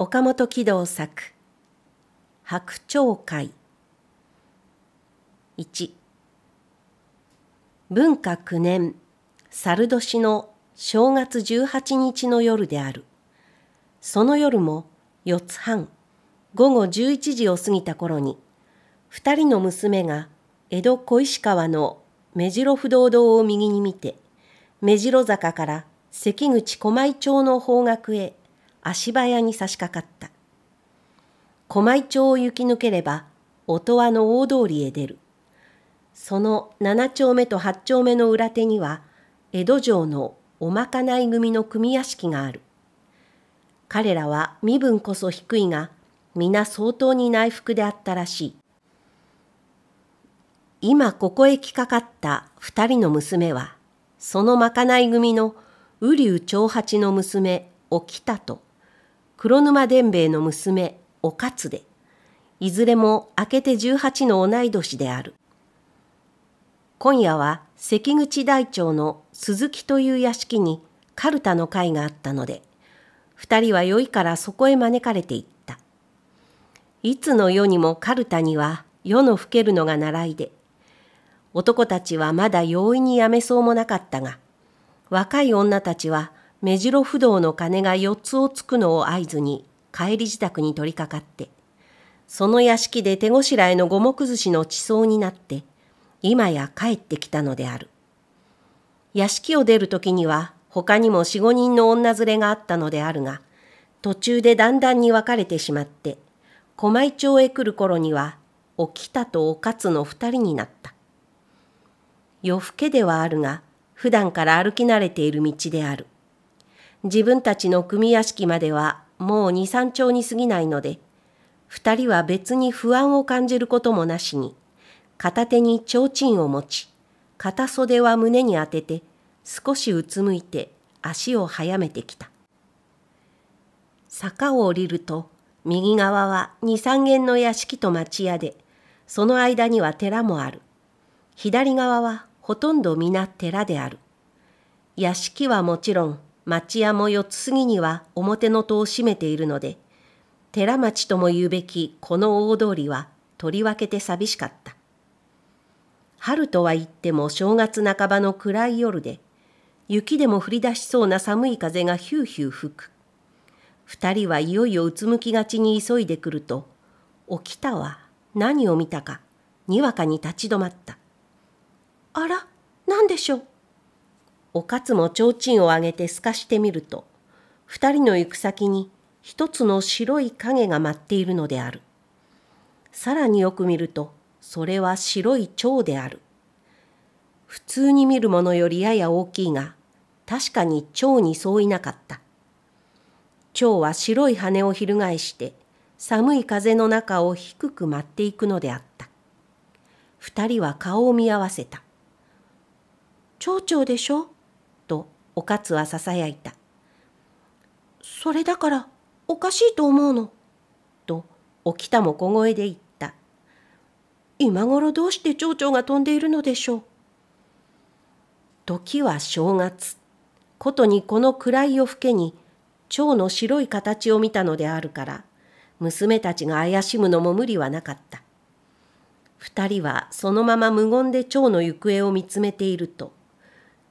岡本喜道作白鳥会1文化9年猿年の正月18日の夜であるその夜も四つ半午後11時を過ぎた頃に二人の娘が江戸小石川の目白不動堂を右に見て目白坂から関口小舞町の方角へ足早に差し掛かった。狛江町を行き抜ければ、音羽の大通りへ出る。その7丁目と8丁目の裏手には、江戸城のおまかない組の組屋敷がある。彼らは身分こそ低いが、皆相当に内服であったらしい。今ここへ来かかった二人の娘は、そのまかない組の瓜生長八の娘、きたと黒沼伝兵衛の娘おかつでいずれも明けて十八の同い年である今夜は関口大町の鈴木という屋敷にカルタの会があったので二人は酔いからそこへ招かれていったいつの世にもカルタには世の更けるのが習いで男たちはまだ容易にやめそうもなかったが若い女たちは目白不動の鐘が四つをつくのを合図に帰り自宅に取り掛かってその屋敷で手ごしらえの五目寿司の地層になって今や帰ってきたのである屋敷を出る時には他にも四五人の女連れがあったのであるが途中でだんだんに分かれてしまって狛江町へ来る頃にはお北とお勝の二人になった夜更けではあるが普段から歩き慣れている道である。自分たちの組屋敷まではもう二三丁に過ぎないので、二人は別に不安を感じることもなしに、片手に提灯を持ち、片袖は胸に当てて、少しうつむいて足を早めてきた。坂を降りると、右側は二三軒の屋敷と町屋で、その間には寺もある。左側はほとんど皆寺である。屋敷はもちろん、町屋も四つ過ぎには表の戸を閉めているので、寺町とも言うべきこの大通りはとりわけて寂しかった。春とは言っても正月半ばの暗い夜で、雪でも降り出しそうな寒い風がヒューヒュー吹く。二人はいよいようつむきがちに急いでくると、起きたは何を見たか、にわかに立ち止まった。あら、何でしょうおかつも提灯を上げて透かしてみると、二人の行く先に一つの白い影が舞っているのである。さらによく見ると、それは白い蝶である。普通に見るものよりやや大きいが、確かに蝶にそういなかった。蝶は白い羽を翻して、寒い風の中を低く舞っていくのであった。二人は顔を見合わせた。蝶々でしょおかつはささやいた。それだからおかしいと思うの。と、おきたも小声で言った。今頃どうして蝶々が飛んでいるのでしょう。時は正月。ことにこの暗い夜更けに、蝶の白い形を見たのであるから、娘たちが怪しむのも無理はなかった。二人はそのまま無言で蝶の行方を見つめていると、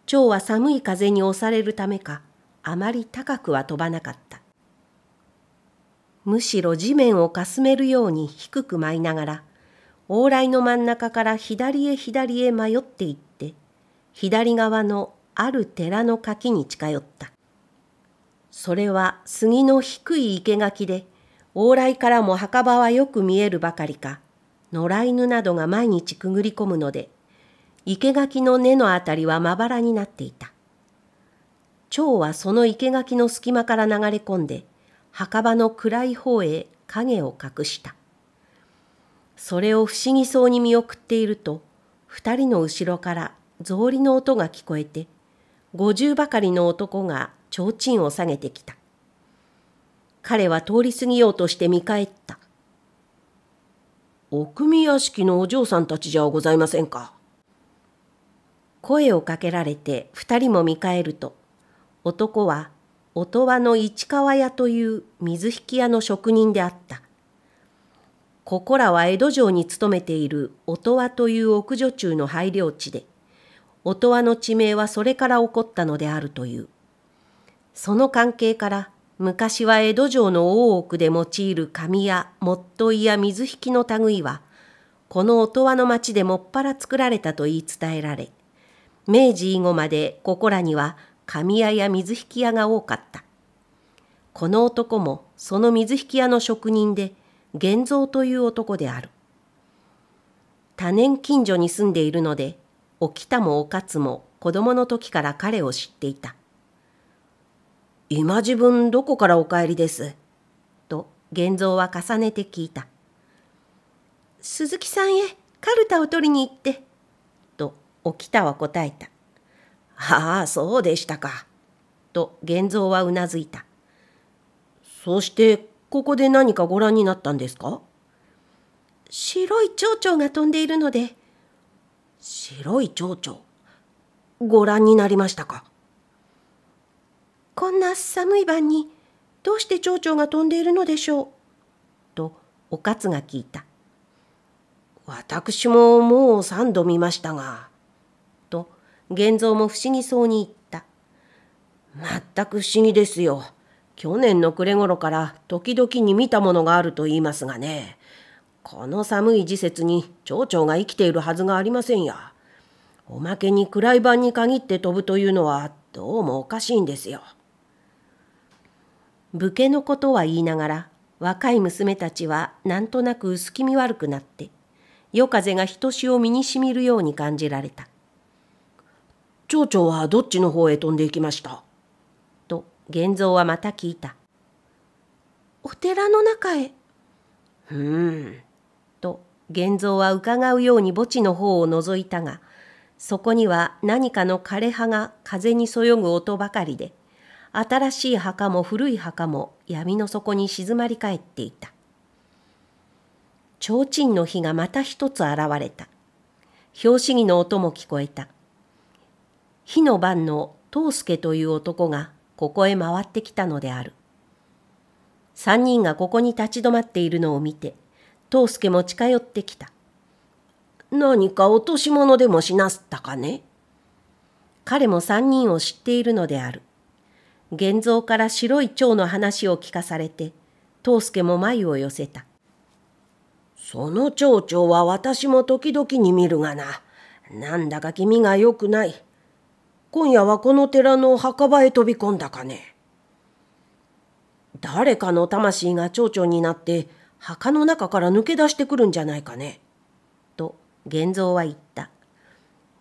蝶は寒い風に押されるためかあまり高くは飛ばなかったむしろ地面をかすめるように低く舞いながら往来の真ん中から左へ左へ迷っていって左側のある寺の垣に近寄ったそれは杉の低い生垣で往来からも墓場はよく見えるばかりか野良犬などが毎日くぐり込むので生垣の根のあたりはまばらになっていた。蝶はその生垣の隙間から流れ込んで、墓場の暗い方へ影を隠した。それを不思議そうに見送っていると、二人の後ろから草履の音が聞こえて、五十ばかりの男が提灯を下げてきた。彼は通り過ぎようとして見返った。お組屋敷のお嬢さんたちじゃございませんか。声をかけられて2人も見返ると男は音羽の市川屋という水引屋の職人であったここらは江戸城に勤めている音羽という奥女中の配慮地で音羽の地名はそれから起こったのであるというその関係から昔は江戸城の大奥で用いる紙やもっといや水引の類はこの音羽の町でもっぱら作られたと言い伝えられ明治以後までここらには神屋や水引き屋が多かった。この男もその水引き屋の職人で、玄蔵という男である。多年近所に住んでいるので、おきたもおかつも子供の時から彼を知っていた。今自分どこからお帰りです。と、玄蔵は重ねて聞いた。鈴木さんへカルタを取りに行って、沖田は答えた。ああ、そうでしたか。と玄蔵はうなずいた。そして、ここで何かご覧になったんですか白い蝶々が飛んでいるので。白い蝶々。ご覧になりましたかこんな寒い晩に、どうして蝶々が飛んでいるのでしょうと、おかつが聞いた。私ももう三度見ましたが、現像も不思議そうに言った。まったく不思議ですよ。去年の暮れ頃から時々に見たものがあると言いますがね。この寒い時節に蝶々が生きているはずがありませんや。おまけに暗い晩に限って飛ぶというのはどうもおかしいんですよ。武家のことは言いながら若い娘たちはなんとなく薄気味悪くなって夜風がひとしお身にしみるように感じられた。町長はどっちの方へ飛んでいきました。と、玄蔵はまた聞いた。お寺の中へ。うーん。と、玄蔵は伺うように墓地の方を覗いたが、そこには何かの枯れ葉が風にそよぐ音ばかりで、新しい墓も古い墓も闇の底に静まり返っていた。提灯の火がまた一つ現れた。拍子木の音も聞こえた。火の晩の藤助という男がここへ回ってきたのである。三人がここに立ち止まっているのを見て、藤助も近寄ってきた。何か落とし物でもしなすったかね彼も三人を知っているのである。現像から白い蝶の話を聞かされて、藤助も眉を寄せた。その蝶々は私も時々に見るがな。なんだか気味が良くない。今夜はこの寺の墓場へ飛び込んだかね。誰かの魂が蝶々になって墓の中から抜け出してくるんじゃないかね。と源蔵は言った。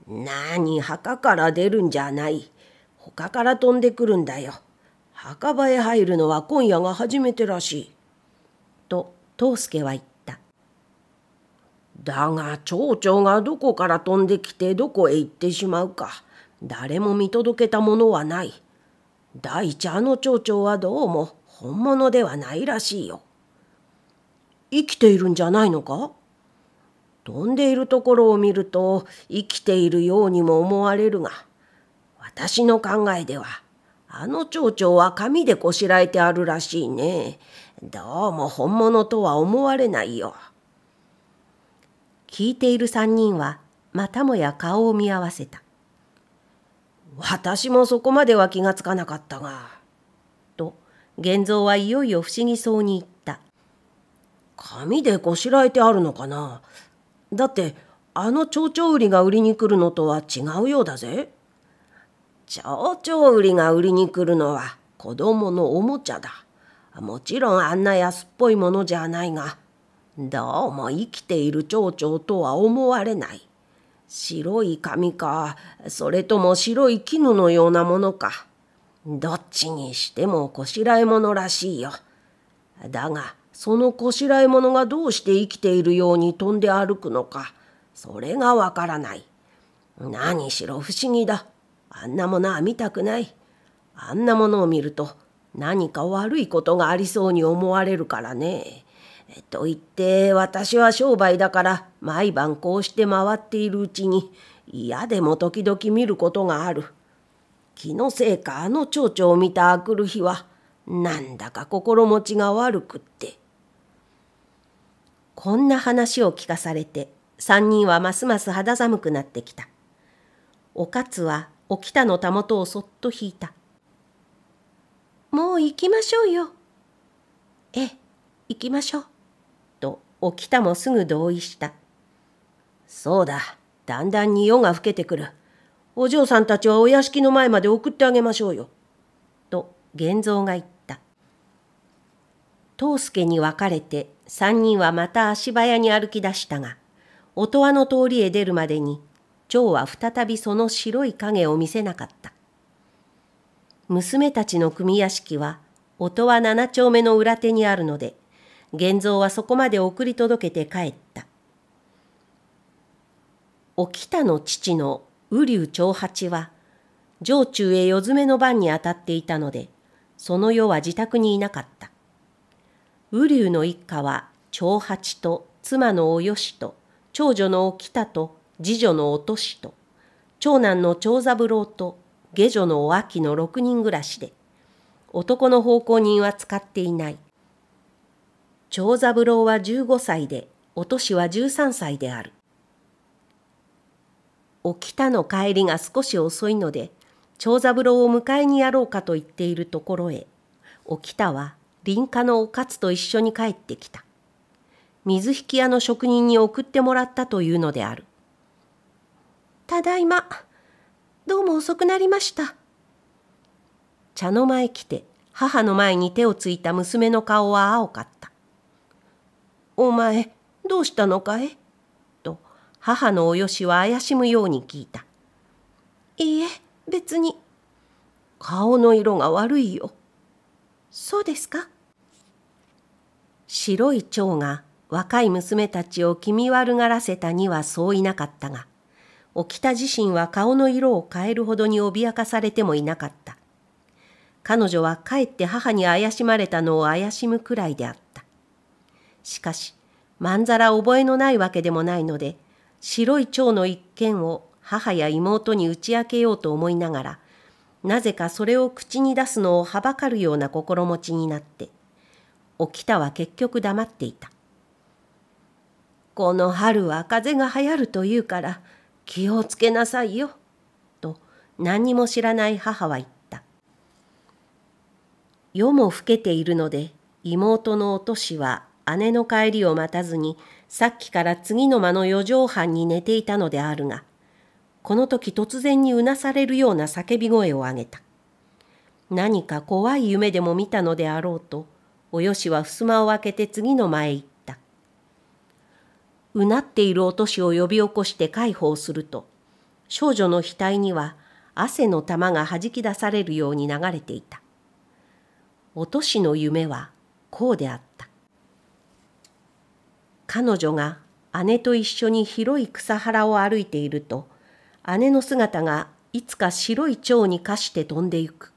何、墓から出るんじゃない。他から飛んでくるんだよ。墓場へ入るのは今夜が初めてらしい。と藤助は言った。だが蝶々がどこから飛んできてどこへ行ってしまうか。誰も見届けたものはない。第一あの町長はどうも本物ではないらしいよ。生きているんじゃないのか飛んでいるところを見ると生きているようにも思われるが、私の考えでは、あの町長は紙でこしらえてあるらしいね。どうも本物とは思われないよ。聞いている三人はまたもや顔を見合わせた。私もそこまでは気がつかなかったが。と、玄蔵はいよいよ不思議そうに言った。紙でこしらえてあるのかなだって、あの蝶々売りが売りに来るのとは違うようだぜ。蝶々売りが売りに来るのは子供のおもちゃだ。もちろんあんな安っぽいものじゃないが、どうも生きている蝶々とは思われない。白い紙か、それとも白い絹のようなものか。どっちにしてもこしらえものらしいよ。だが、そのこしらえものがどうして生きているように飛んで歩くのか、それがわからない。何しろ不思議だ。あんなものは見たくない。あんなものを見ると、何か悪いことがありそうに思われるからね。えっと言って私は商売だから毎晩こうして回っているうちに嫌でも時々見ることがある。気のせいかあの蝶々を見たあくる日はなんだか心持ちが悪くって。こんな話を聞かされて三人はますます肌寒くなってきた。おかつはおきたのたもとをそっと引いた。もう行きましょうよ。ええ、行きましょう。お北もすぐ同意した。そうだ、だんだんに夜が更けてくる。お嬢さんたちはお屋敷の前まで送ってあげましょうよ。と、玄蔵が言った。藤助に分かれて、三人はまた足早に歩き出したが、音羽の通りへ出るまでに、蝶は再びその白い影を見せなかった。娘たちの組屋敷は、音羽七丁目の裏手にあるので、玄蔵はそこまで送り届けて帰った。お北の父の瓜生長八は、城中へ夜詰めの番に当たっていたので、その夜は自宅にいなかった。瓜生の一家は、長八と妻のおよしと、長女のお北と、次女のおとしと、長男の長三郎と、下女のお秋の6人暮らしで、男の奉公人は使っていない。長三郎は15歳で、お年は13歳である。お北の帰りが少し遅いので、長三郎を迎えにやろうかと言っているところへ、お北は林家のお勝つと一緒に帰ってきた。水引屋の職人に送ってもらったというのである。ただいま。どうも遅くなりました。茶の間へ来て母の前に手をついた娘の顔は青かっお前どうしたのかい?」と母のおよしは怪しむように聞いた「いいえ別に顔の色が悪いよそうですか?」白い蝶が若い娘たちを気味悪がらせたにはそういなかったが沖田自身は顔の色を変えるほどに脅かされてもいなかった彼女はかえって母に怪しまれたのを怪しむくらいであったしかし、まんざら覚えのないわけでもないので、白い蝶の一件を母や妹に打ち明けようと思いながら、なぜかそれを口に出すのをはばかるような心持ちになって、沖田は結局黙っていた。この春は風が流行るというから気をつけなさいよ、と何にも知らない母は言った。夜も更けているので妹のお年は姉の帰りを待たずに、さっきから次の間の四畳半に寝ていたのであるが、この時突然にうなされるような叫び声を上げた。何か怖い夢でも見たのであろうと、およしは襖を開けて次の間へ行った。うなっているおとしを呼び起こして介抱すると、少女の額には汗の玉がはじき出されるように流れていた。おとしの夢はこうであった。彼女が姉と一緒に広い草原を歩いていると、姉の姿がいつか白い蝶に化して飛んでゆく。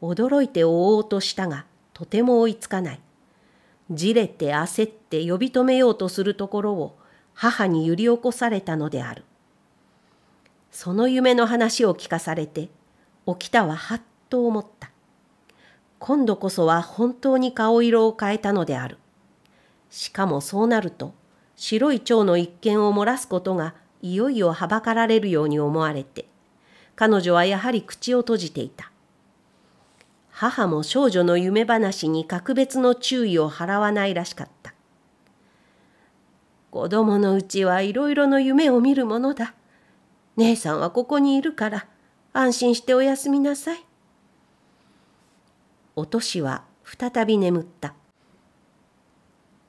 驚いて追おうとしたが、とても追いつかない。じれて焦って呼び止めようとするところを母に揺り起こされたのである。その夢の話を聞かされて、起きたははっと思った。今度こそは本当に顔色を変えたのである。しかもそうなると、白い蝶の一件を漏らすことがいよいよはばかられるように思われて、彼女はやはり口を閉じていた。母も少女の夢話に格別の注意を払わないらしかった。子供のうちはいろいろの夢を見るものだ。姉さんはここにいるから安心しておやすみなさい。お年は再び眠った。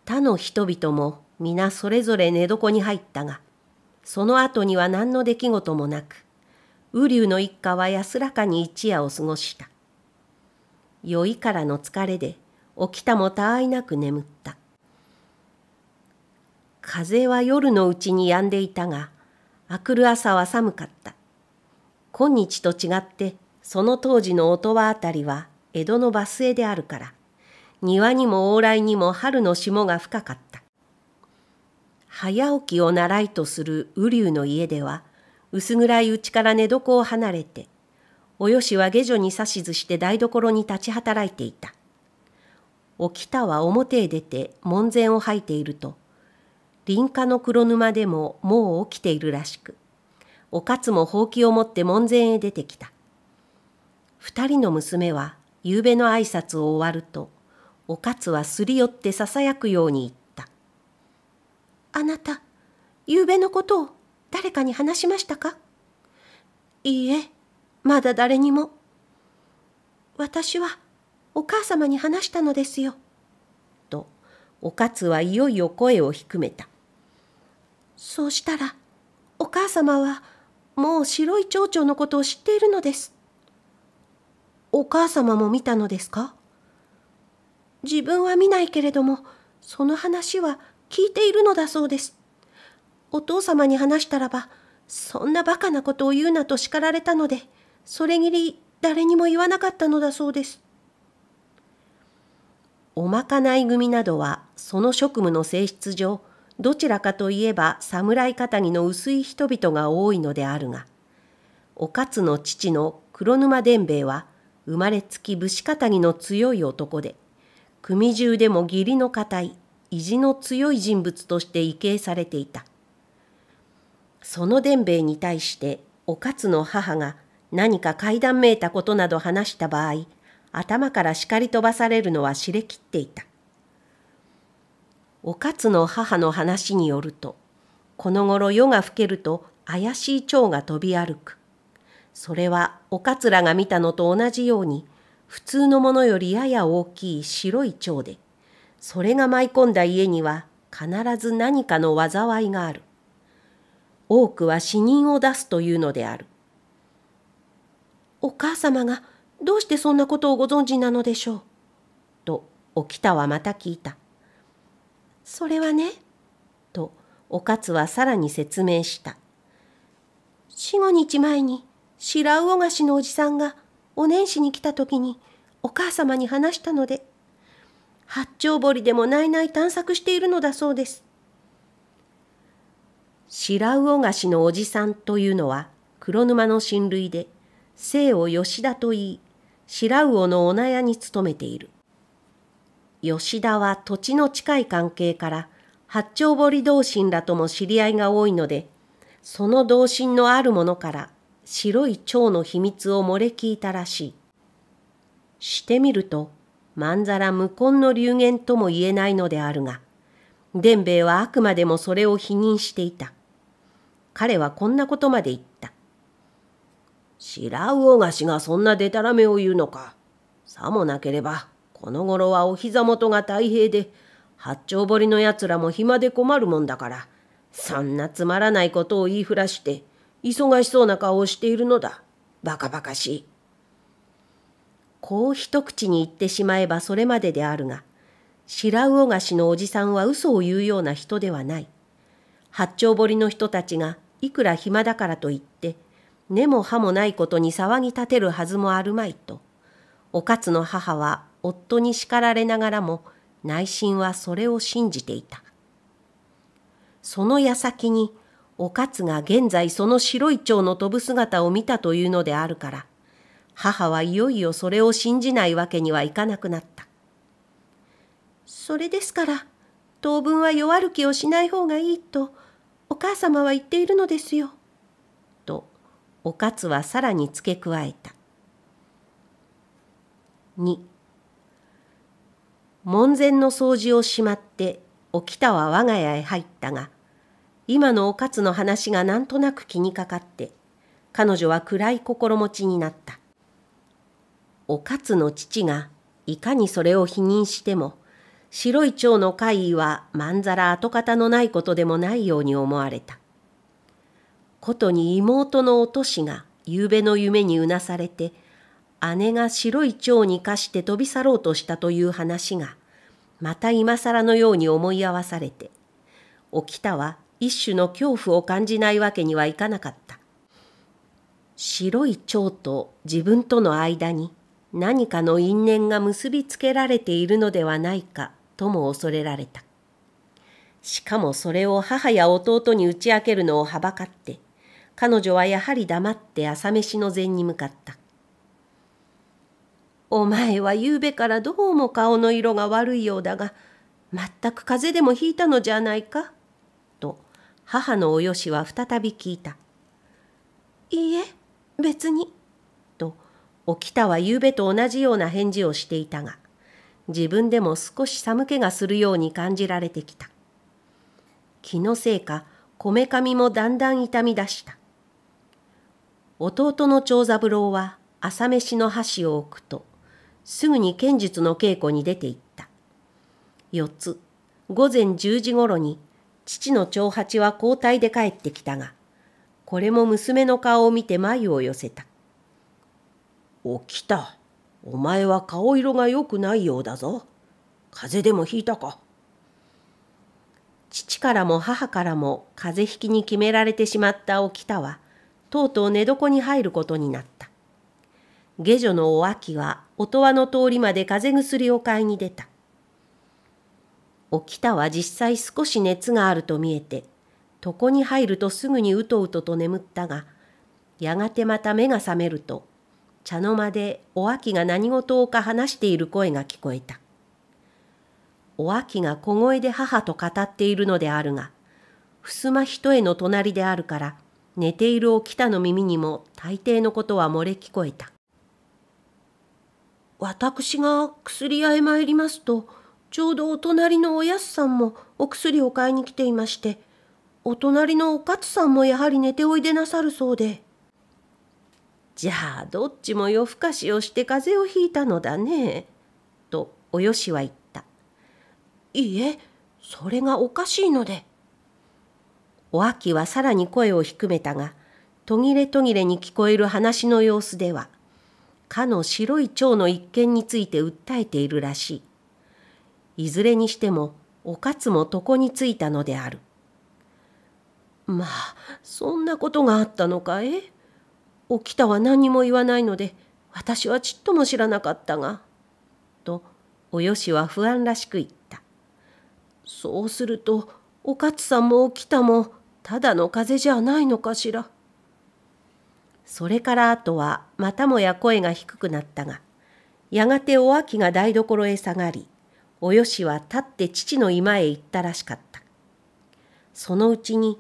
他の人々も皆それぞれ寝床に入ったが、その後には何の出来事もなく、雨竜の一家は安らかに一夜を過ごした。酔いからの疲れで、起きたもたあいなく眠った。風は夜のうちに止んでいたが、あくる朝は寒かった。今日と違って、その当時の音羽あたりは江戸のバスへであるから、庭にも往来にも春の霜が深かった。早起きを習いとする雨竜の家では、薄暗いうちから寝床を離れて、およしは下女に指図して台所に立ち働いていた。おきたは表へ出て門前を吐いていると、林家の黒沼でももう起きているらしく、おかつもほうきを持って門前へ出てきた。二人の娘は、夕べの挨拶を終わると、おかつはすり寄ってささやくように言った。あなた、ゆうべのことを誰かに話しましたかいいえ、まだ誰にも。私はお母様に話したのですよ。と、おかつはいよいよ声を低めた。そうしたら、お母様はもう白い蝶々のことを知っているのです。お母様も見たのですか自分は見ないけれども、その話は聞いているのだそうです。お父様に話したらば、そんなバカなことを言うなと叱られたので、それぎり誰にも言わなかったのだそうです。おまかない組などは、その職務の性質上、どちらかといえば侍肩着の薄い人々が多いのであるが、おかつの父の黒沼伝兵衛は、生まれつき武士肩着の強い男で、組中でも義理の固い意地の強い人物として畏敬されていたその伝兵衛に対してお勝の母が何か階段めいたことなど話した場合頭から叱り飛ばされるのは知れきっていたお勝の母の話によるとこの頃夜が更けると怪しい蝶が飛び歩くそれはおかつらが見たのと同じように普通のものよりやや大きい白い蝶でそれが舞い込んだ家には必ず何かの災いがある多くは死人を出すというのであるお母様がどうしてそんなことをご存知なのでしょうとおきたはまた聞いたそれはねとおかつはさらに説明した四五日前に白魚菓子のおじさんが「お年始に来た時にお母様に話したので八丁堀でもないない探索しているのだそうです。白魚菓子のおじさんというのは黒沼の親類で姓を吉田と言い白魚のお納屋に勤めている。吉田は土地の近い関係から八丁堀同心らとも知り合いが多いのでその同心のあるものから白い蝶の秘密を漏れ聞いたらしい。してみると、まんざら無根の流言とも言えないのであるが、伝兵衛はあくまでもそれを否認していた。彼はこんなことまで言った。白魚菓子がそんなでたらめを言うのか。さもなければ、この頃はお膝元が大平で、八丁堀のやつらも暇で困るもんだから、そんなつまらないことを言いふらして、忙しそうな顔をしているのだ。バカバカしい。こう一口に言ってしまえばそれまでであるが、白魚菓子のおじさんは嘘を言うような人ではない。八丁堀の人たちがいくら暇だからと言って、根も葉もないことに騒ぎ立てるはずもあるまいと、おかつの母は夫に叱られながらも内心はそれを信じていた。その矢先にお勝が現在その白い蝶の飛ぶ姿を見たというのであるから、母はいよいよそれを信じないわけにはいかなくなった。それですから、当分は弱る気をしない方がいいと、お母様は言っているのですよ。と、お勝はさらに付け加えた。二、門前の掃除をしまって、おきたは我が家へ入ったが、今のおかつの話がなんとなく気にかかって彼女は暗い心持ちになったおかつの父がいかにそれを否認しても白い蝶の怪異はまんざら跡形のないことでもないように思われたことに妹のおとしが夕べの夢にうなされて姉が白い蝶に化して飛び去ろうとしたという話がまた今更のように思い合わされて沖田は一種の恐怖を感じないわけにはいかなかった白い蝶と自分との間に何かの因縁が結びつけられているのではないかとも恐れられたしかもそれを母や弟に打ち明けるのをはばかって彼女はやはり黙って朝飯の膳に向かったお前は夕べからどうも顔の色が悪いようだが、全く風邪でもひいたのじゃないか母のおよしは再び聞いた。いいえ、別に。と、沖田は夕べと同じような返事をしていたが、自分でも少し寒気がするように感じられてきた。気のせいか、こめかみもだんだん痛み出した。弟の長三郎は朝飯の箸を置くと、すぐに剣術の稽古に出て行った。四つ、午前十時ごろに父の長八は交代で帰ってきたが、これも娘の顔を見て眉を寄せた。起きた。お前は顔色が良くないようだぞ。風邪でもひいたか。父からも母からも風邪ひきに決められてしまったおきたは、とうとう寝床に入ることになった。下女のお秋は、音羽の通りまで風邪薬を買いに出た。きたは実際少し熱があると見えて床に入るとすぐにうとうとと眠ったがやがてまた目が覚めると茶の間でお秋が何事をか話している声が聞こえたお秋が小声で母と語っているのであるが襖一重の隣であるから寝ているお北の耳にも大抵のことは漏れ聞こえた私が薬屋へ参りますとちょうどお隣のおやすさんもお薬を買いに来ていまして、お隣のおかつさんもやはり寝ておいでなさるそうで。じゃあどっちも夜更かしをして風邪をひいたのだね。とおよしは言った。いいえ、それがおかしいので。おあきはさらに声を低めたが、途切れ途切れに聞こえる話の様子では、かの白い蝶の一件について訴えているらしい。いずれにしてもおかつも床についたのである。まあそんなことがあったのかえ起きたは何も言わないので私はちっとも知らなかったが。とおよしは不安らしく言った。そうするとおかつさんも起きたもただの風邪じゃないのかしら。それからあとはまたもや声が低くなったがやがてお秋が台所へ下がりおよしは立って父の居間へ行ったらしかった。そのうちに、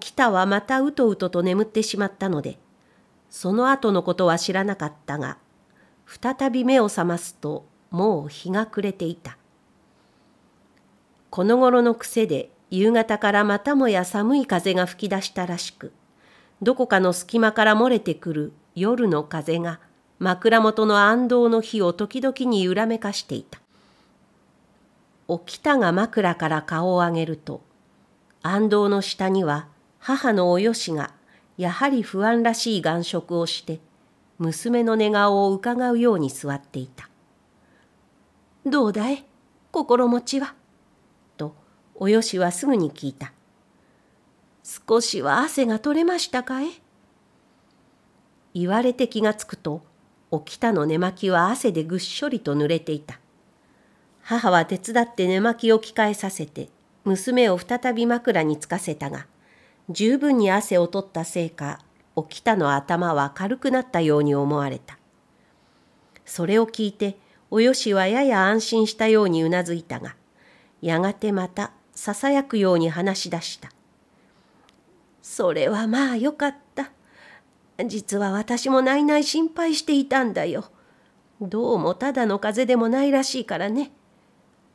起きたはまたうとうとと眠ってしまったので、その後のことは知らなかったが、再び目を覚ますと、もう日が暮れていた。この頃の癖で、夕方からまたもや寒い風が吹き出したらしく、どこかの隙間から漏れてくる夜の風が、枕元の安藤の火を時々に揺らめかしていた。お北が枕から顔を上げると、安藤の下には母のおよしがやはり不安らしい眼色をして、娘の寝顔をうかがうように座っていた。どうだい心持ちはと、およしはすぐに聞いた。少しは汗が取れましたかい言われて気がつくと、お田の寝巻きは汗でぐっしょりと濡れていた。母は手伝って寝巻きを着替えさせて、娘を再び枕につかせたが、十分に汗を取ったせいか、起きたの頭は軽くなったように思われた。それを聞いて、およしはやや安心したようにうなずいたが、やがてまたささやくように話し出した。それはまあよかった。実は私もないない心配していたんだよ。どうもただの風邪でもないらしいからね。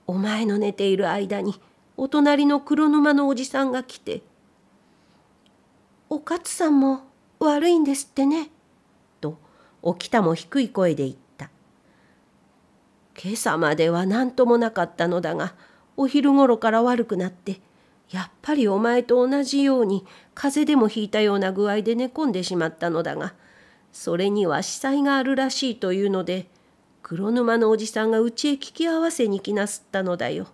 お前の寝ている間にお隣の黒沼のおじさんが来て「お勝さんも悪いんですってね」とおきたも低い声で言った「今朝までは何ともなかったのだがお昼ごろから悪くなってやっぱりお前と同じように風邪でもひいたような具合で寝込んでしまったのだがそれには死災があるらしいというので黒沼のおじさんがうちへ聞き合わせに来なすったのだよ。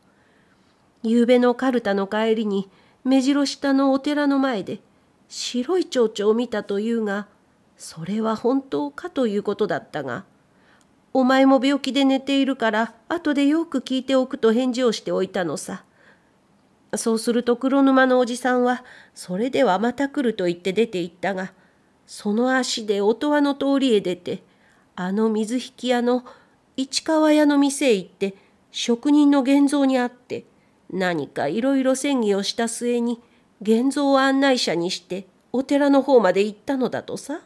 ゆうべのかるたの帰りに目白下のお寺の前で白い蝶々を見たというがそれは本当かということだったがお前も病気で寝ているから後でよく聞いておくと返事をしておいたのさ。そうすると黒沼のおじさんはそれではまた来ると言って出て行ったがその足で音羽の通りへ出てあの水引屋の市川屋の店へ行って職人の現像に会って何かいろいろ詮議をした末に現像を案内者にしてお寺の方まで行ったのだとさ。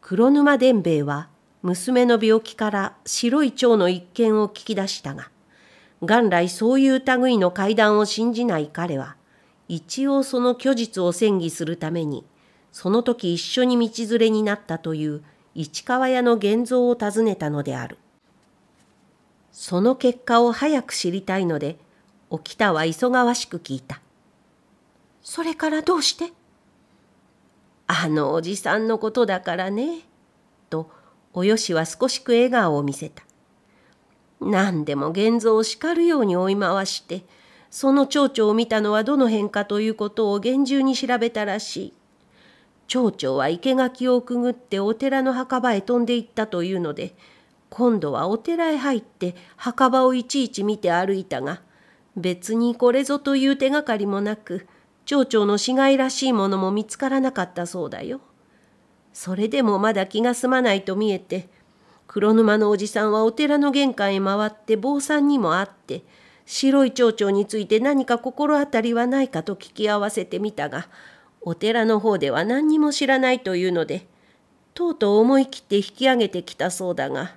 黒沼伝兵衛は娘の病気から白い蝶の一件を聞き出したが元来そういう類の怪談を信じない彼は一応その虚実を詮議するためにその時一緒に道連れになったという市川屋の現像を訪ねたのである。その結果を早く知りたいので、沖田は忙わしく聞いた。それからどうしてあのおじさんのことだからね。と、およしは少しく笑顔を見せた。何でも現像を叱るように追い回して、その蝶々を見たのはどの辺かということを厳重に調べたらしい。町長は生垣をくぐってお寺の墓場へ飛んでいったというので今度はお寺へ入って墓場をいちいち見て歩いたが別にこれぞという手がかりもなく町長の死骸らしいものも見つからなかったそうだよ。それでもまだ気が済まないと見えて黒沼のおじさんはお寺の玄関へ回って坊さんにも会って白い町長について何か心当たりはないかと聞き合わせてみたがお寺の方では何にも知らないというのでとうとう思い切って引き上げてきたそうだが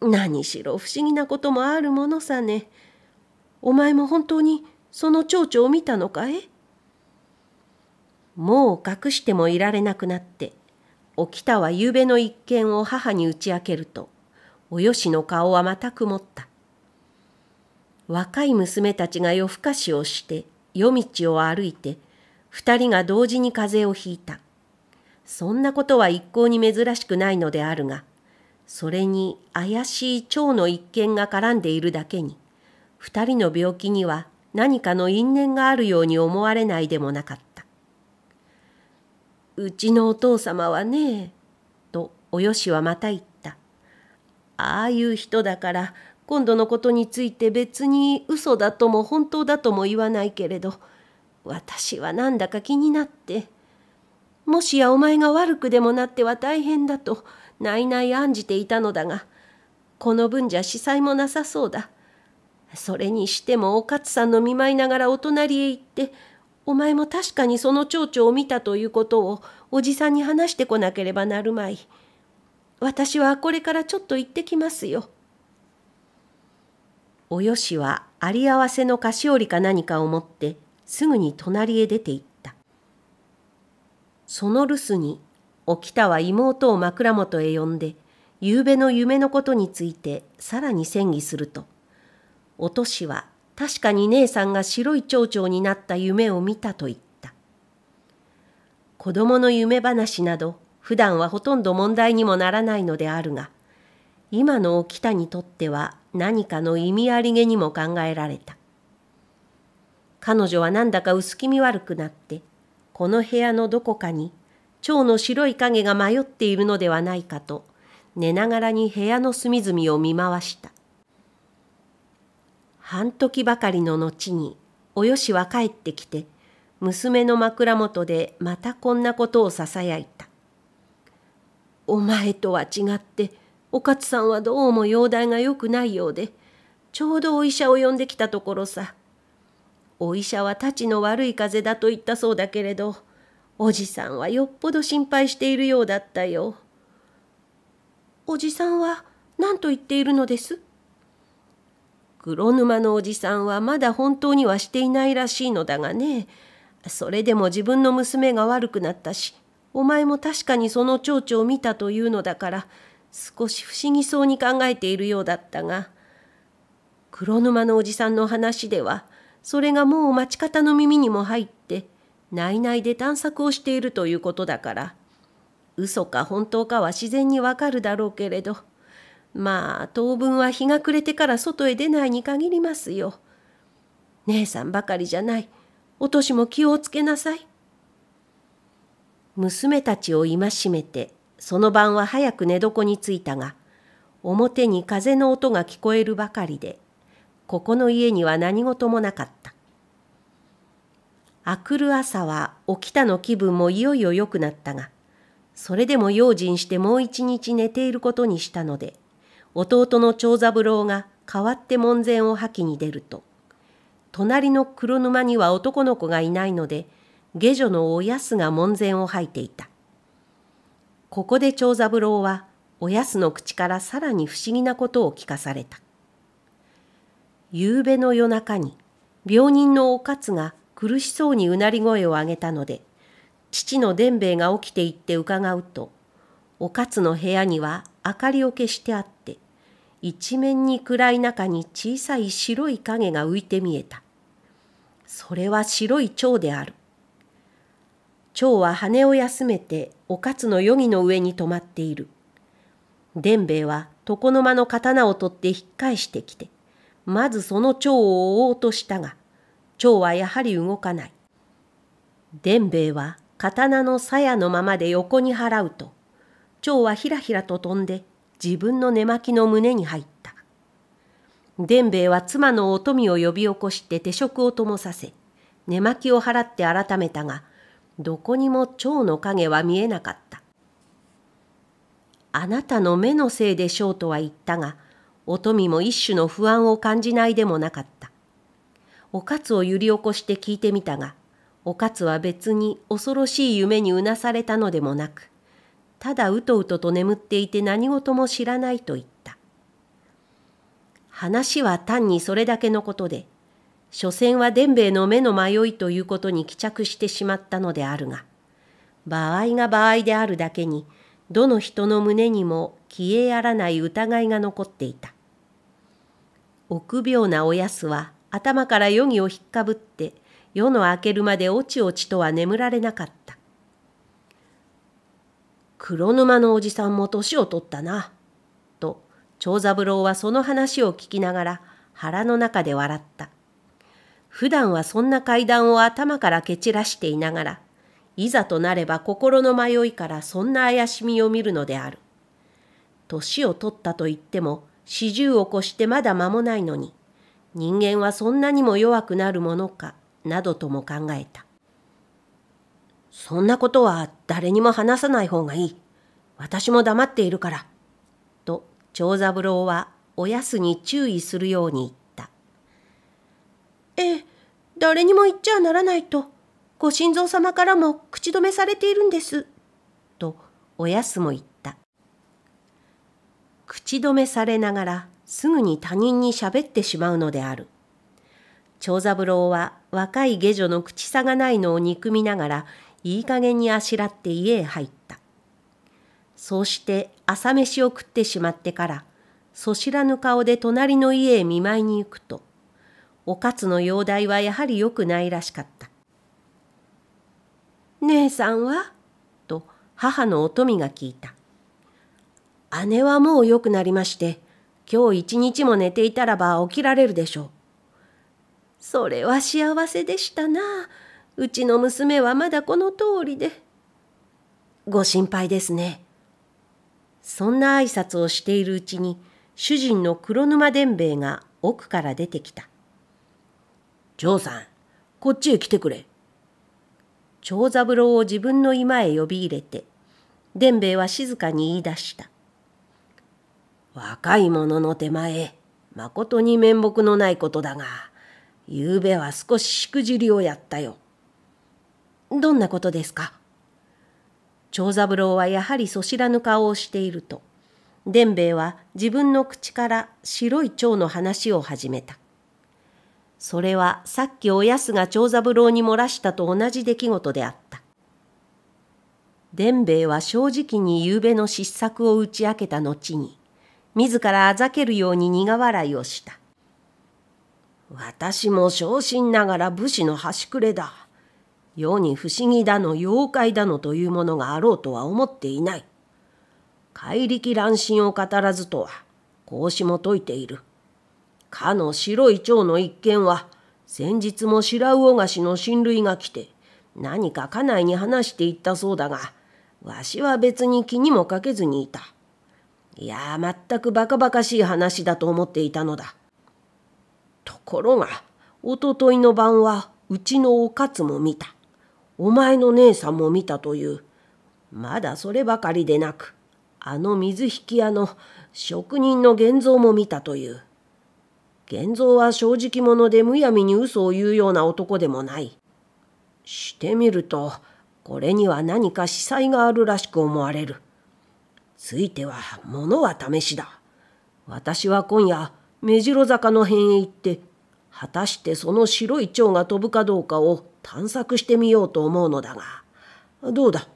何しろ不思議なこともあるものさねお前も本当にその蝶々を見たのかいもう隠してもいられなくなってお北は夕べの一件を母に打ち明けるとおよしの顔はまた曇った若い娘たちが夜更かしをして夜道を歩いて二人が同時に風邪をひいた。そんなことは一向に珍しくないのであるが、それに怪しい蝶の一件が絡んでいるだけに、二人の病気には何かの因縁があるように思われないでもなかった。うちのお父様はね、とおよしはまた言った。ああいう人だから、今度のことについて別に嘘だとも本当だとも言わないけれど、私はなんだか気になって。もしやお前が悪くでもなっては大変だと、ないない案じていたのだが、この分じゃ司祭もなさそうだ。それにしてもお勝さんの見舞いながらお隣へ行って、お前も確かにその蝶々を見たということをおじさんに話してこなければなるまい。私はこれからちょっと行ってきますよ。およしはあり合わせの菓子折りか何かを持ってすぐに隣へ出て行った。その留守に、おきたは妹を枕元へ呼んで、夕べの夢のことについてさらに戦議すると、おとしは確かに姉さんが白い蝶々になった夢を見たと言った。子供の夢話など、普段はほとんど問題にもならないのであるが、今のおきたにとっては何かの意味ありげにも考えられた。彼女はなんだか薄気味悪くなって、この部屋のどこかに蝶の白い影が迷っているのではないかと、寝ながらに部屋の隅々を見回した。半時ばかりの後に、およしは帰ってきて、娘の枕元でまたこんなことをささやいた。お前とは違って、お勝さんはどうも容体が良くないようで、ちょうどお医者を呼んできたところさ。お医者はたちの悪い風邪だと言ったそうだけれどおじさんはよっぽど心配しているようだったよ。おじさんは何と言っているのです黒沼のおじさんはまだ本当にはしていないらしいのだがねそれでも自分の娘が悪くなったしお前も確かにその蝶々を見たというのだから少し不思議そうに考えているようだったが黒沼のおじさんの話ではそれがもう町方の耳にも入って内々で探索をしているということだから嘘か本当かは自然にわかるだろうけれどまあ当分は日が暮れてから外へ出ないに限りますよ。姉さんばかりじゃないお年も気をつけなさい。娘たちを戒めてその晩は早く寝床に着いたが表に風の音が聞こえるばかりでここの家には何事もなかった。あくる朝は起きたの気分もいよいよ良くなったが、それでも用心してもう一日寝ていることにしたので、弟の長三郎が代わって門前を吐きに出ると、隣の黒沼には男の子がいないので、下女のおやすが門前を吐いていた。ここで長三郎は、おやすの口からさらに不思議なことを聞かされた。夕べの夜中に病人のおかつが苦しそうにうなり声を上げたので父の伝兵衛が起きていって伺うとおかつの部屋には明かりを消してあって一面に暗い中に小さい白い影が浮いて見えたそれは白い蝶である蝶は羽を休めておかつの余儀の上に止まっている伝兵衛は床の間の刀を取って引っ返してきてまずその蝶を追おうとしたが、蝶はやはり動かない。伝兵衛は刀の鞘のままで横に払うと、蝶はひらひらと飛んで自分の寝巻きの胸に入った。伝兵衛は妻のお富を呼び起こして手職をともさせ、寝巻きを払って改めたが、どこにも蝶の影は見えなかった。あなたの目のせいでしょうとは言ったが、お富も一種の不安を感じないでもなかった。おかつを揺り起こして聞いてみたが、おかつは別に恐ろしい夢にうなされたのでもなく、ただうとうとと眠っていて何事も知らないと言った。話は単にそれだけのことで、所詮は伝兵衛の目の迷いということに帰着してしまったのであるが、場合が場合であるだけに、どの人の胸にも消えやらない疑いが残っていた。臆病なおやすは頭からよぎをひっかぶって夜の明けるまでおちおちとは眠られなかった黒沼のおじさんも年を取ったな」と長三郎はその話を聞きながら腹の中で笑った普段はそんな階段を頭から蹴散らしていながらいざとなれば心の迷いからそんな怪しみを見るのである年を取ったと言っても四十を越してまだ間もないのに、人間はそんなにも弱くなるものか、などとも考えた。そんなことは誰にも話さない方がいい。私も黙っているから。と、長三郎はおやすに注意するように言った。ええ、誰にも言っちゃならないと、ご心臓様からも口止めされているんです。と、おやすも言った。口止めされながらすぐに他人に喋ってしまうのである。長三郎は若い下女の口差がないのを憎みながらいい加減にあしらって家へ入った。そうして朝飯を食ってしまってからそ知らぬ顔で隣の家へ見舞いに行くとおかつの容体はやはり良くないらしかった。姉さんはと母のお富が聞いた。姉はもう良くなりまして、今日一日も寝ていたらば起きられるでしょう。それは幸せでしたな。うちの娘はまだこの通りで。ご心配ですね。そんな挨拶をしているうちに、主人の黒沼伝兵衛が奥から出てきた。ジョーさん、こっちへ来てくれ。長三郎を自分の居間へ呼び入れて、伝兵衛は静かに言い出した。若い者の手前、まことに面目のないことだが、ゆうべは少ししくじりをやったよ。どんなことですか長三郎はやはりそ知らぬ顔をしていると、伝兵衛は自分の口から白い蝶の話を始めた。それはさっきおやすが長三郎に漏らしたと同じ出来事であった。伝兵衛は正直にゆうべの失策を打ち明けた後に、自らあざけるように苦笑いをした。私も昇進ながら武士の端くれだ。世に不思議だの妖怪だのというものがあろうとは思っていない。怪力乱心を語らずとは、格子も説いている。かの白い蝶の一件は、先日も白魚菓子の親類が来て、何か家内に話していったそうだが、わしは別に気にもかけずにいた。いや全くバカバカしい話だと思っていたのだ。ところが、おとといの晩は、うちのおかつも見た。お前の姉さんも見たという。まだそればかりでなく、あの水引き屋の職人の玄像も見たという。玄像は正直者でむやみに嘘を言うような男でもない。してみると、これには何か司祭があるらしく思われる。ついては物は試しだ。私は今夜目白坂の辺へ行って果たしてその白い蝶が飛ぶかどうかを探索してみようと思うのだがどうだ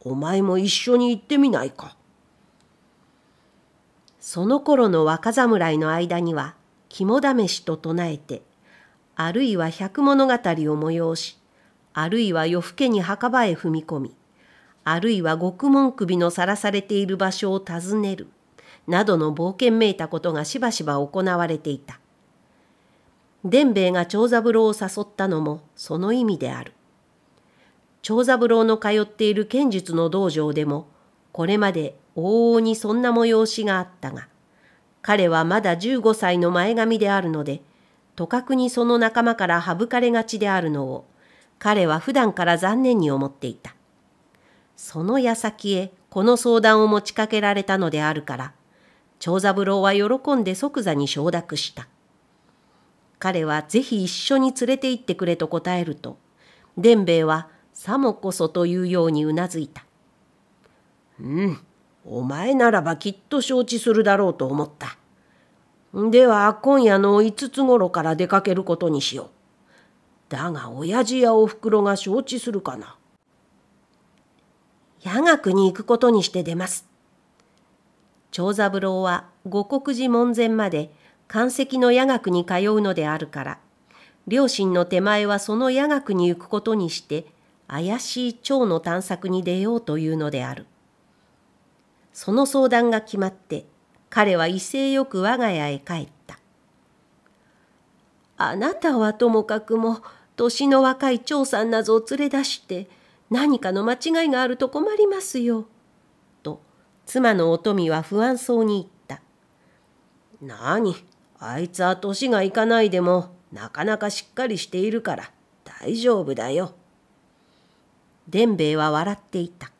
お前も一緒に行ってみないか。その頃の若侍の間には肝試しと唱えてあるいは百物語を催しあるいは夜更けに墓場へ踏み込みあるいは獄門首のさらされている場所を訪ねる、などの冒険めいたことがしばしば行われていた。伝兵衛が長三郎を誘ったのもその意味である。長三郎の通っている剣術の道場でも、これまで往々にそんな催しがあったが、彼はまだ15歳の前髪であるので、とかくにその仲間から省かれがちであるのを、彼は普段から残念に思っていた。その矢先へこの相談を持ちかけられたのであるから、長三郎は喜んで即座に承諾した。彼はぜひ一緒に連れて行ってくれと答えると、伝兵衛はさもこそというようにうなずいた。うん、お前ならばきっと承知するだろうと思った。では今夜の5つ頃から出かけることにしよう。だが親父やおふくろが承知するかな。夜学に行くことにして出ます。長三郎は五国寺門前まで漢石の夜学に通うのであるから、両親の手前はその夜学に行くことにして、怪しい蝶の探索に出ようというのである。その相談が決まって、彼は威勢よく我が家へ帰った。あなたはともかくも、年の若い長さんなぞを連れ出して、何かの間違いがあると困りますよ。と妻のお美は不安そうに言った。何あいつは年がいかないでもなかなかしっかりしているから大丈夫だよ。でんべいは笑っていた。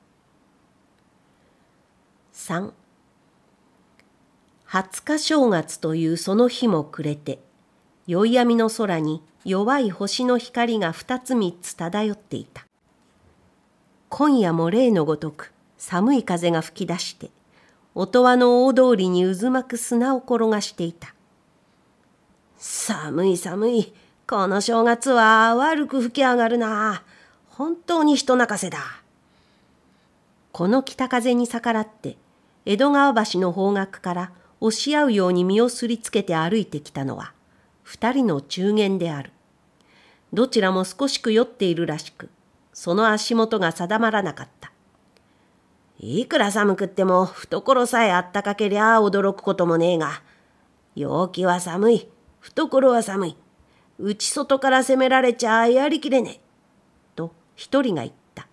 3二十日正月というその日も暮れて宵闇の空に弱い星の光が二つ三つ漂っていた。今夜も例のごとく寒い風が吹き出して音羽の大通りに渦巻く砂を転がしていた寒い寒いこの正月は悪く吹き上がるな本当に人泣かせだこの北風に逆らって江戸川橋の方角から押し合うように身をすりつけて歩いてきたのは二人の中間であるどちらも少しく酔っているらしくその足元が定まらなかった。いくら寒くっても懐さえあったかけりゃ驚くこともねえが、陽気は寒い、懐は寒い、内外から攻められちゃやりきれねえ。と一人が言った。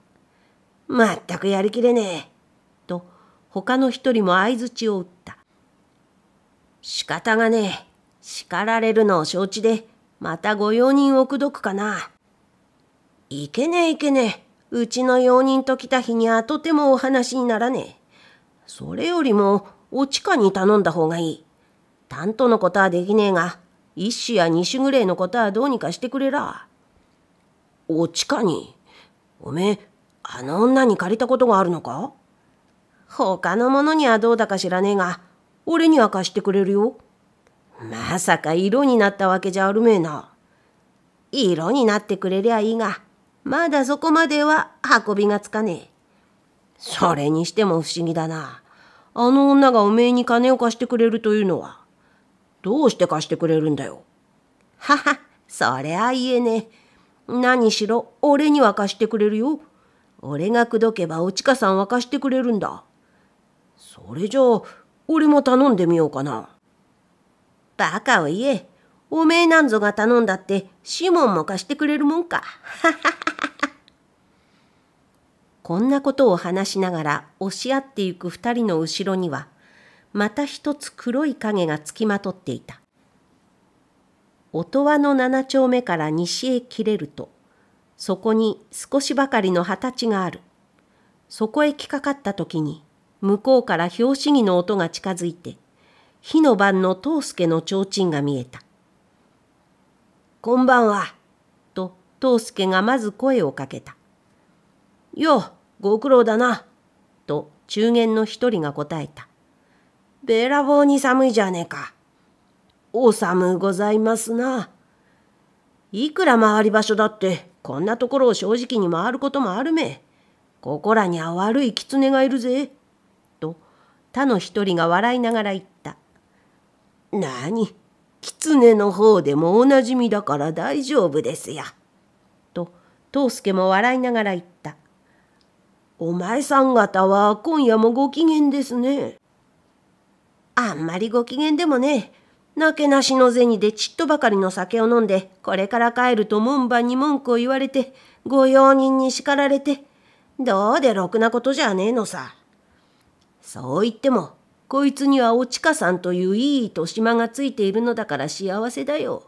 まったくやりきれねえ。と他の一人も相槌を打った。仕方がねえ。叱られるのを承知で、またご用人を口説くかな。いけねえいけねえ。うちの用人と来た日にはとてもお話にならねえ。それよりも、お地下に頼んだ方がいい。担当のことはできねえが、一種や二種ぐらいのことはどうにかしてくれら。お地下におめえ、あの女に借りたことがあるのか他の者にはどうだか知らねえが、俺には貸してくれるよ。まさか色になったわけじゃあるめえな。色になってくれりゃいいが、まだそこまでは運びがつかねえ。それにしても不思議だな。あの女がおめえに金を貸してくれるというのは。どうして貸してくれるんだよ。はは、そりゃ言えねえ。何しろ俺には貸してくれるよ。俺が口説けばおちかさんは貸してくれるんだ。それじゃあ、俺も頼んでみようかな。バカを言え。おめえなんぞが頼んだって、シモンも貸してくれるもんか。ははは。こんなことを話しながら押し合ってゆく二人の後ろには、また一つ黒い影がつきまとっていた。音羽の七丁目から西へ切れると、そこに少しばかりの二十歳がある。そこへ来かかった時に、向こうから拍子木の音が近づいて、火の晩の藤助の提灯が見えた。こんばんは、と藤助がまず声をかけた。よご苦労だな。と中間の一人が答えた。べらぼうに寒いじゃねえか。お寒うございますな。いくら回り場所だって、こんなところを正直に回ることもあるめ。ここらには悪い狐がいるぜ。と、他の一人が笑いながら言った。なに、狐の方でもおなじみだから大丈夫ですや。と、藤助も笑いながら言った。お前さん方は今夜もご機嫌ですね。あんまりご機嫌でもね、なけなしの銭でちっとばかりの酒を飲んで、これから帰ると門番に文句を言われて、ご用人に叱られて、どうでろくなことじゃねえのさ。そう言っても、こいつにはおちかさんといういい年間がついているのだから幸せだよ。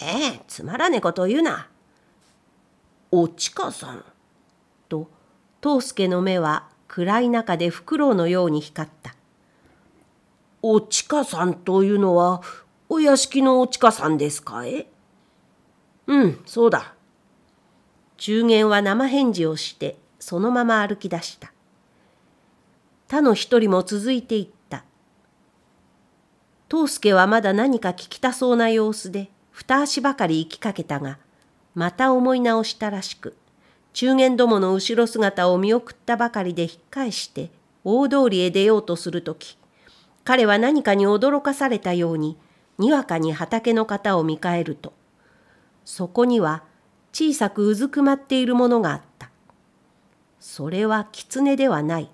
ええ、つまらねえことを言うな。おちかさん。と、藤助の目は暗い中でフクロウのように光った。おちかさんというのは、お屋敷のおちかさんですかえうん、そうだ。中間は生返事をして、そのまま歩き出した。他の一人も続いていった。藤助はまだ何か聞きたそうな様子で、二足ばかり行きかけたが、また思い直したらしく、中間どもの後ろ姿を見送ったばかりで引っ返して大通りへ出ようとするとき彼は何かに驚かされたようににわかに畑の方を見返るとそこには小さくうずくまっているものがあったそれは狐ではない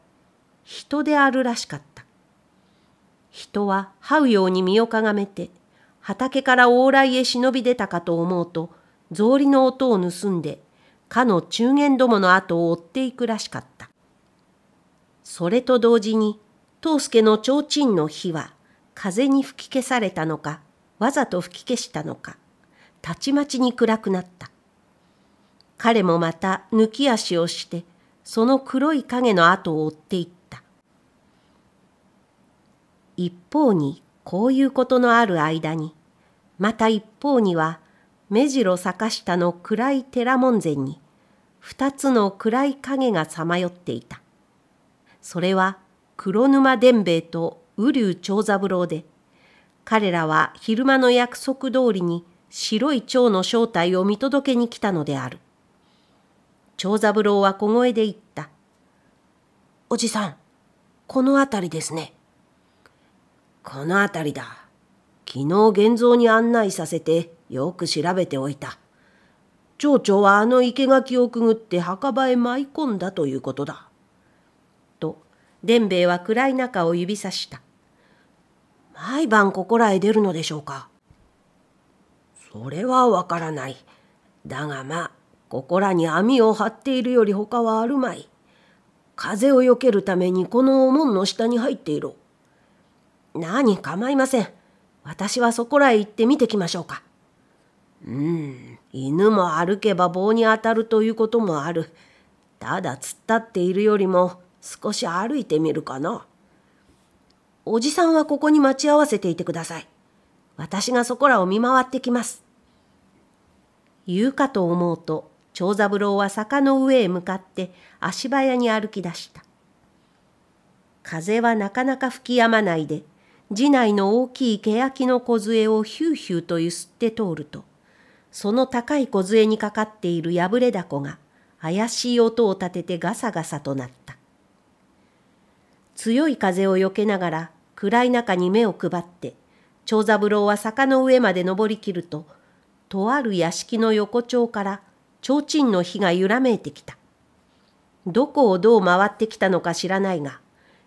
人であるらしかった人は這うように身をかがめて畑から往来へ忍び出たかと思うと草履の音を盗んでかの中間どもの後を追っていくらしかった。それと同時に、藤助の提灯の火は、風に吹き消されたのか、わざと吹き消したのか、たちまちに暗くなった。彼もまた抜き足をして、その黒い影の後を追っていった。一方にこういうことのある間に、また一方には目白坂下の暗い寺門前に二つの暗い影がさまよっていた。それは黒沼伝兵衛と雨竜長三郎で、彼らは昼間の約束通りに白い蝶の正体を見届けに来たのである。長三郎は小声で言った。おじさん、この辺りですね。この辺りだ。昨日現像に案内させてよく調べておいた。蝶々はあの生垣をくぐって墓場へ舞い込んだということだ。と、伝兵衛は暗い中を指さした。毎晩ここらへ出るのでしょうか。それはわからない。だがまあ、ここらに網を張っているより他はあるまい。風をよけるためにこの門の下に入っている。何構いません。私はそこらへ行って見てきましょうか。うん、犬も歩けば棒に当たるということもある。ただ突っ立っているよりも少し歩いてみるかな。おじさんはここに待ち合わせていてください。私がそこらを見回ってきます。言うかと思うと、長三郎は坂の上へ向かって足早に歩き出した。風はなかなか吹きやまないで、寺内の大きい欅の小杖をヒューヒューと揺すって通ると、その高い小杖にかかっている破れだこが怪しい音を立ててガサガサとなった。強い風を避けながら暗い中に目を配って長三郎は坂の上まで登りきるととある屋敷の横丁から提灯の火が揺らめいてきた。どこをどう回ってきたのか知らないが、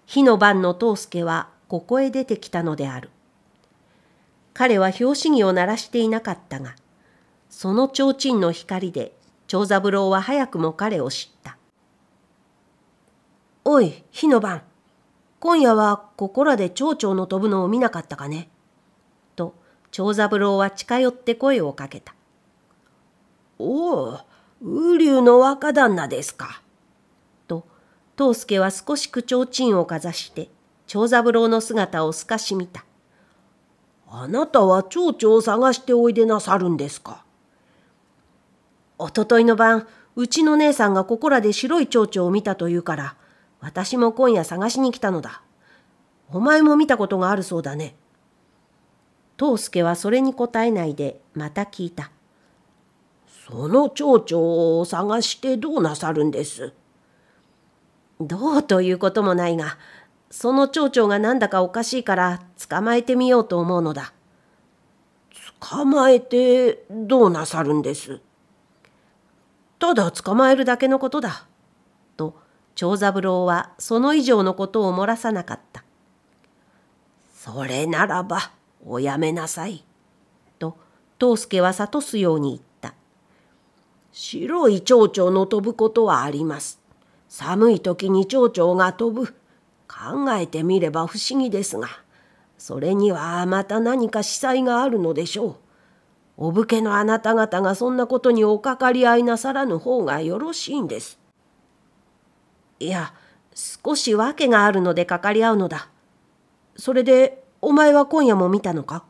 火の晩の藤助はここへ出てきたのである。彼は拍子木を鳴らしていなかったが、その提灯の光で長三郎は早くも彼を知った。おい、火の晩。今夜はここらで蝶々の飛ぶのを見なかったかね。と、長三郎は近寄って声をかけた。おお、雨竜の若旦那ですか。と、藤助は少し口提灯をかざして、長三郎の姿をすかし見た。あなたは蝶々を探しておいでなさるんですか。おとといの晩、うちの姉さんがここらで白い蝶々を見たというから、私も今夜探しに来たのだ。お前も見たことがあるそうだね。藤助はそれに答えないでまた聞いた。その蝶々を探してどうなさるんですどうということもないが、その蝶々がなんだかおかしいから捕まえてみようと思うのだ。捕まえてどうなさるんですただ捕まえるだけのことだ。と、長三郎はその以上のことを漏らさなかった。それならば、おやめなさい。と、藤助は諭すように言った。白い蝶々の飛ぶことはあります。寒い時に蝶々が飛ぶ。考えてみれば不思議ですが、それにはまた何か死災があるのでしょう。お武家のあなた方がそんなことにおかかり合いなさらぬ方がよろしいんです。いや、少し訳があるのでかかり合うのだ。それで、お前は今夜も見たのか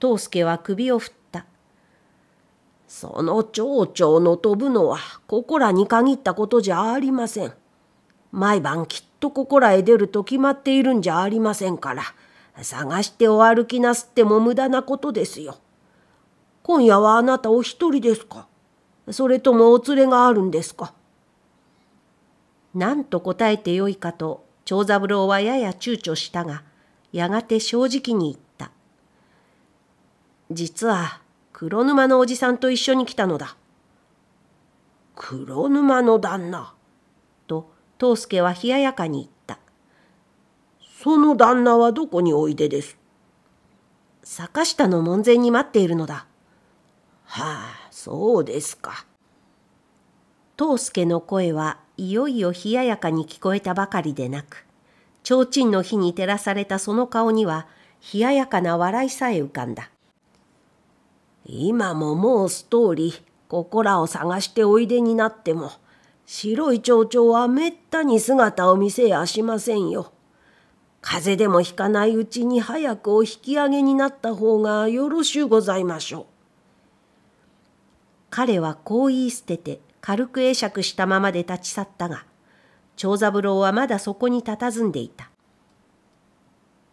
藤助は首を振った。その蝶々の飛ぶのは、ここらに限ったことじゃありません。毎晩きっとここらへ出ると決まっているんじゃありませんから、探してお歩きなすっても無駄なことですよ。今夜はあなたお一人ですかそれともお連れがあるんですかなんと答えてよいかと長三郎はやや躊躇したがやがて正直に言った「実は黒沼のおじさんと一緒に来たのだ」「黒沼の旦那」と藤助は冷ややかに言った「その旦那はどこにおいでです」坂下の門前に待っているのだ。はあそうですか。藤助の声はいよいよ冷ややかに聞こえたばかりでなく提灯の火に照らされたその顔には冷ややかな笑いさえ浮かんだ。今ももうストーリーここらを探しておいでになっても白い蝶々はめったに姿を見せやしませんよ。風邪でもひかないうちに早くお引き上げになった方がよろしゅうございましょう。彼はこう言い捨てて軽く会釈したままで立ち去ったが、長三郎はまだそこに佇んでいた。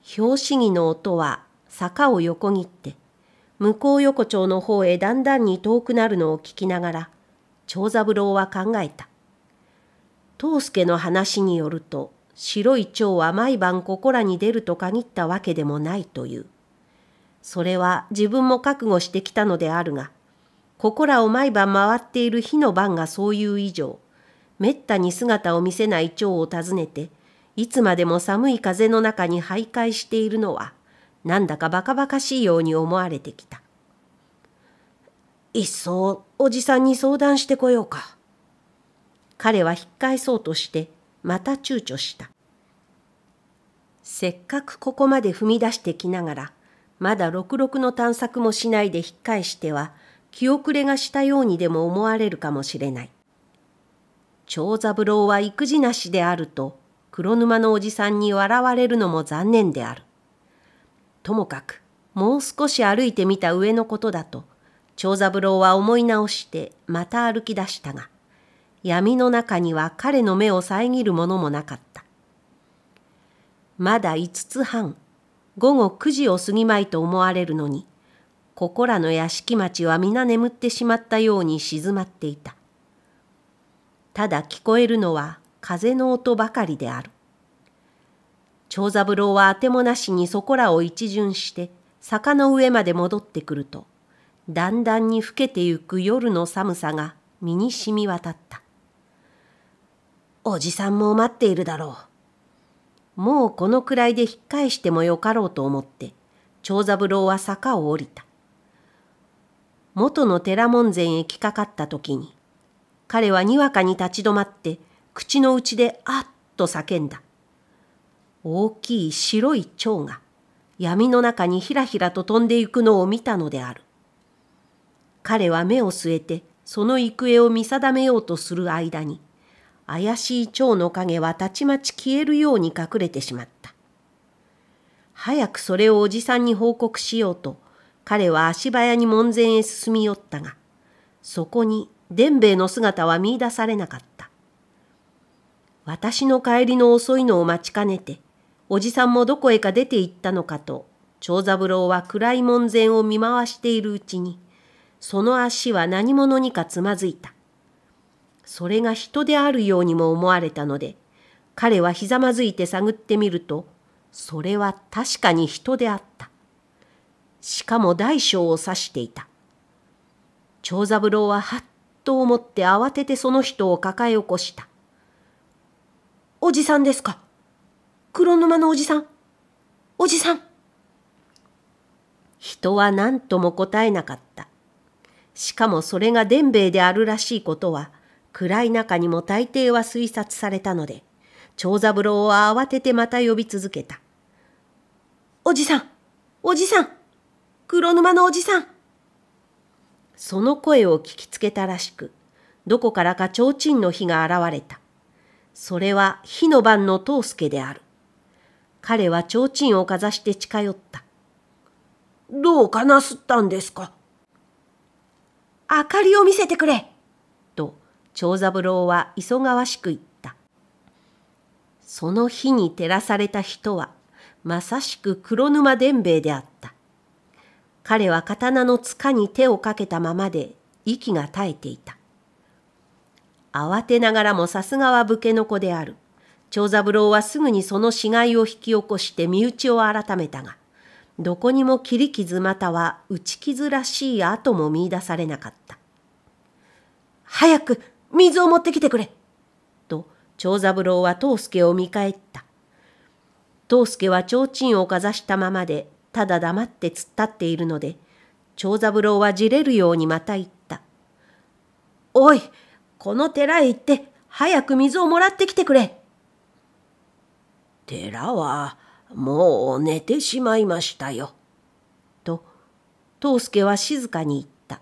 拍子木の音は坂を横切って、向こう横丁の方へだんだんに遠くなるのを聞きながら、長三郎は考えた。藤助の話によると、白い蝶は毎晩ここらに出ると限ったわけでもないという。それは自分も覚悟してきたのであるが、ここらを毎晩回っている火の番がそういう以上、めったに姿を見せない蝶を訪ねて、いつまでも寒い風の中に徘徊しているのは、なんだかバカバカしいように思われてきた。いっそ、おじさんに相談してこようか。彼は引っ返そうとして、また躊躇した。せっかくここまで踏み出してきながら、まだろくろくの探索もしないで引っ返しては、気遅れがしたようにでも思われるかもしれない。長三郎は育児なしであると黒沼のおじさんに笑われるのも残念である。ともかくもう少し歩いてみた上のことだと長三郎は思い直してまた歩き出したが闇の中には彼の目を遮るものもなかった。まだ5つ半午後9時を過ぎまいと思われるのにここらの屋敷町は皆眠ってしまったように静まっていた。ただ聞こえるのは風の音ばかりである。長三郎はあてもなしにそこらを一巡して坂の上まで戻ってくると、だんだんに吹けてゆく夜の寒さが身に染み渡った。おじさんも待っているだろう。もうこのくらいで引っ返してもよかろうと思って、長三郎は坂を降りた。元の寺門前へ来かかった時に、彼はにわかに立ち止まって、口の内であっと叫んだ。大きい白い蝶が闇の中にひらひらと飛んでいくのを見たのである。彼は目を据えて、その行方を見定めようとする間に、怪しい蝶の影はたちまち消えるように隠れてしまった。早くそれをおじさんに報告しようと、彼は足早に門前へ進み寄ったが、そこに伝兵衛の姿は見出されなかった。私の帰りの遅いのを待ちかねて、おじさんもどこへか出て行ったのかと、長三郎は暗い門前を見回しているうちに、その足は何者にかつまずいた。それが人であるようにも思われたので、彼はひざまずいて探ってみると、それは確かに人であった。しかも大小を指していた。長三郎ははっと思って慌ててその人を抱え起こした。おじさんですか黒沼のおじさんおじさん人は何とも答えなかった。しかもそれが伝兵衛であるらしいことは、暗い中にも大抵は推察されたので、長三郎は慌ててまた呼び続けた。おじさんおじさん黒沼のおじさん。その声を聞きつけたらしく、どこからか提灯の火が現れた。それは火の晩の藤助である。彼は提灯をかざして近寄った。どうかなすったんですか明かりを見せてくれと長三郎は急がわしく言った。その火に照らされた人はまさしく黒沼伝兵衛であった。彼は刀の塚に手をかけたままで息が絶えていた。慌てながらもさすがは武家の子である。長三郎はすぐにその死骸を引き起こして身内を改めたが、どこにも切り傷または打ち傷らしい跡も見出されなかった。早く水を持ってきてくれと長三郎は藤助を見返った。藤助は提灯をかざしたままでただ黙って突っ立っているので、長三郎はじれるようにまた言った。おい、この寺へ行って、早く水をもらってきてくれ。寺は、もう寝てしまいましたよ。と、藤助は静かに言った。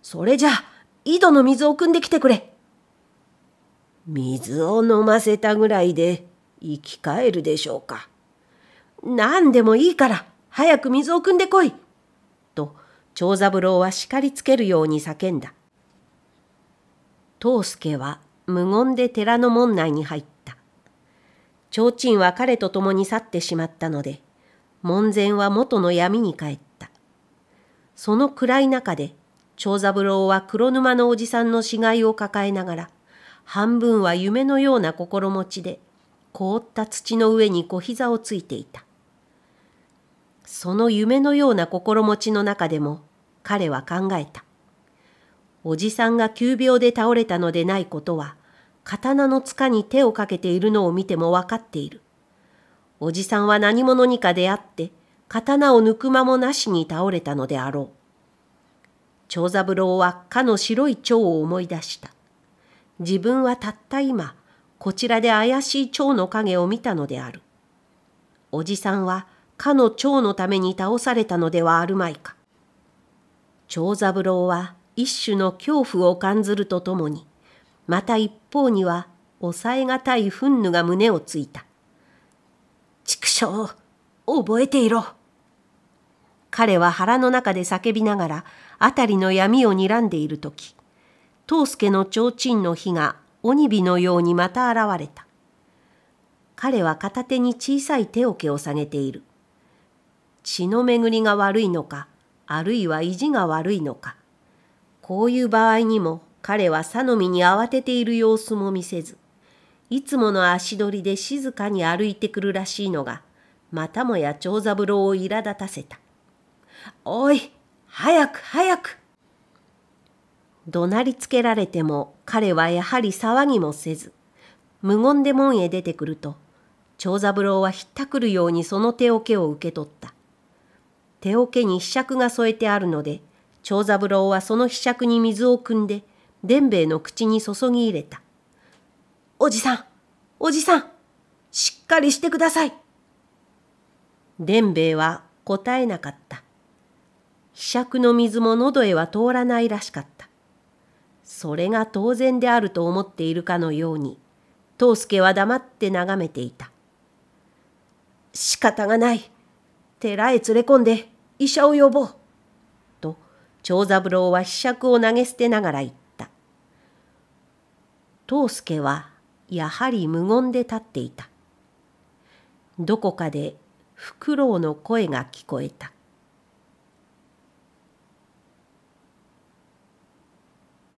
それじゃ、井戸の水を汲んできてくれ。水を飲ませたぐらいで生き返るでしょうか。何でもいいから、早く水を汲んでこい。と、長三郎は叱りつけるように叫んだ。藤助は無言で寺の門内に入った。提灯は彼と共に去ってしまったので、門前は元の闇に帰った。その暗い中で、長三郎は黒沼のおじさんの死骸を抱えながら、半分は夢のような心持ちで、凍った土の上に小膝をついていた。その夢のような心持ちの中でも彼は考えた。おじさんが急病で倒れたのでないことは、刀の塚に手をかけているのを見ても分かっている。おじさんは何者にか出会って、刀を抜く間もなしに倒れたのであろう。長三郎はかの白い蝶を思い出した。自分はたった今、こちらで怪しい蝶の影を見たのである。おじさんはかの長のために倒されたのではあるまいか。長三郎は一種の恐怖を感ずるとともに、また一方には抑えがたい憤怒が胸をついた。畜生、覚えていろ。彼は腹の中で叫びながら、辺りの闇を睨んでいる時、藤助の提灯の火が鬼火のようにまた現れた。彼は片手に小さい手桶を下げている。血の巡りが悪いのか、あるいは意地が悪いのか。こういう場合にも彼は佐野ミに慌てている様子も見せず、いつもの足取りで静かに歩いてくるらしいのが、またもや長三郎を苛立たせた。おい、早く早く怒鳴りつけられても彼はやはり騒ぎもせず、無言で門へ出てくると、長三郎はひったくるようにその手けを受け取った。手桶に柄杓が添えてあるので、長三郎はその柄杓に水を汲んで、伝兵衛の口に注ぎ入れた。おじさん、おじさん、しっかりしてください。伝兵衛は答えなかった。柄杓の水も喉へは通らないらしかった。それが当然であると思っているかのように、藤助は黙って眺めていた。仕方がない。寺へ連れ込んで、医者を呼ぼう。と、長三郎は秘釈を投げ捨てながら言った。藤助は、やはり無言で立っていた。どこかでフクロウの声が聞こえた。